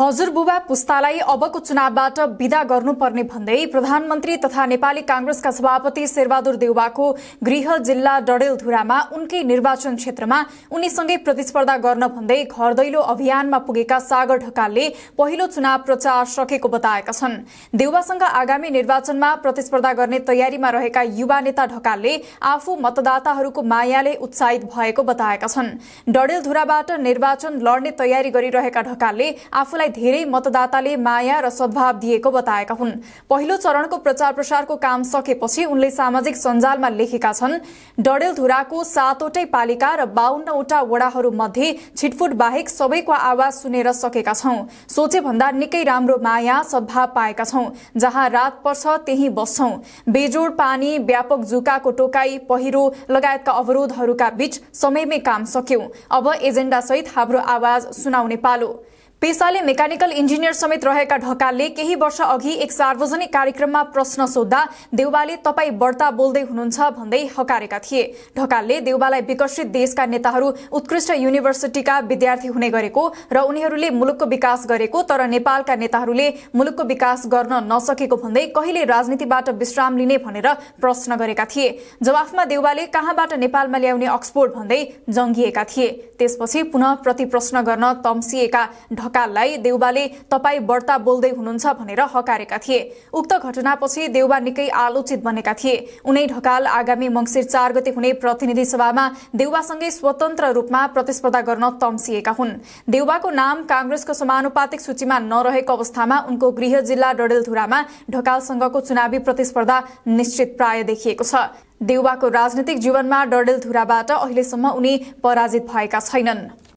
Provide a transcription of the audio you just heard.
हजुरबुबा पुस्तालाई अबको चुनावबाट विदा गर्नुपर्ने भन्दै प्रधानमन्त्री तथा नेपाली कांग्रेसका सभापति शेरबहादुर देउवाको गृह जिल्ला डडेलधुरामा उनकै निर्वाचन क्षेत्रमा उनीसँगै प्रतिस्पर्धा गर्न भन्दै घर अभियानमा पुगेका सागर ढकालले पहिलो चुनाव प्रचार सकेको बताएका छन् देउवासँग आगामी निर्वाचनमा प्रतिस्पर्धा गर्ने तयारीमा रहेका युवा नेता ढकालले आफू मतदाताहरूको मायाले उत्साहित भएको बताएका छन् डडेलधुराबाट निर्वाचन लड्ने तयारी गरिरहेका ढकालले आफूलाई धेरै मतदाताले माया र सद्भाव दिएको बताएका हुन् पहिलो चरणको प्रचार प्रसारको काम सकेपछि उनले सामाजिक सञ्जालमा लेखेका छन् डडेलधुराको सातवटै पालिका र बाहन्नवटा वडाहरू मध्ये छिटफुट बाहेक सबैको आवाज सुनेर सकेका छौ सोचे भन्दा निकै राम्रो माया सद्भाव पाएका छौ जहाँ रात पर्छ त्यही बस्छौं बेजोड पानी व्यापक जुकाको टोकाई पहिरो लगायतका अवरोधहरूका बीच समयमै काम सक्यौं अब एजेण्डासहित हाम्रो आवाज सुनाउने पालो पेसाले मेकानिकल इन्जिनियर समेत रहेका ढकालले केही वर्ष अघि एक सार्वजनिक कार्यक्रममा प्रश्न सोद्धा देउबाले तपाईँ बढ्ता बोल्दै हुनुहुन्छ भन्दै हकारेका थिए ढकालले देउबालाई विकसित देशका नेताहरू उत्कृष्ट युनिभर्सिटीका विद्यार्थी हुने गरेको र उनीहरूले मुलुकको विकास गरेको तर नेपालका नेताहरूले मुलुकको विकास गर्न नसकेको भन्दै कहिले राजनीतिबाट विश्राम लिने भनेर प्रश्न गरेका थिए जवाफमा देउबाले कहाँबाट नेपालमा ल्याउने अक्सफोर्ड भन्दै जङ्गिएका थिए त्यसपछि पुनः प्रतिप्रश्न गर्न तम्सिएका ढकाललाई देउबाले तपाईँ बढ्ता बोल्दै हुनुहुन्छ भनेर हकारेका थिए उक्त घटनापछि देउबा निकै आलोचित बनेका थिए उनै ढकाल आगामी मङ्सिर चार गते हुने प्रतिनिधि सभामा देउबासँगै स्वतन्त्र रूपमा प्रतिस्पर्धा गर्न तम्सिएका हुन् देउबाको नाम काङ्ग्रेसको समानुपातिक सूचीमा नरहेको अवस्थामा उनको गृह जिल्ला डडेलधुरामा ढकालसँगको चुनावी प्रतिस्पर्धा निश्चित प्राय देखिएको छ देउबाको राजनीतिक जीवनमा डडेलधुराबाट अहिलेसम्म उनी पराजित भएका छैनन्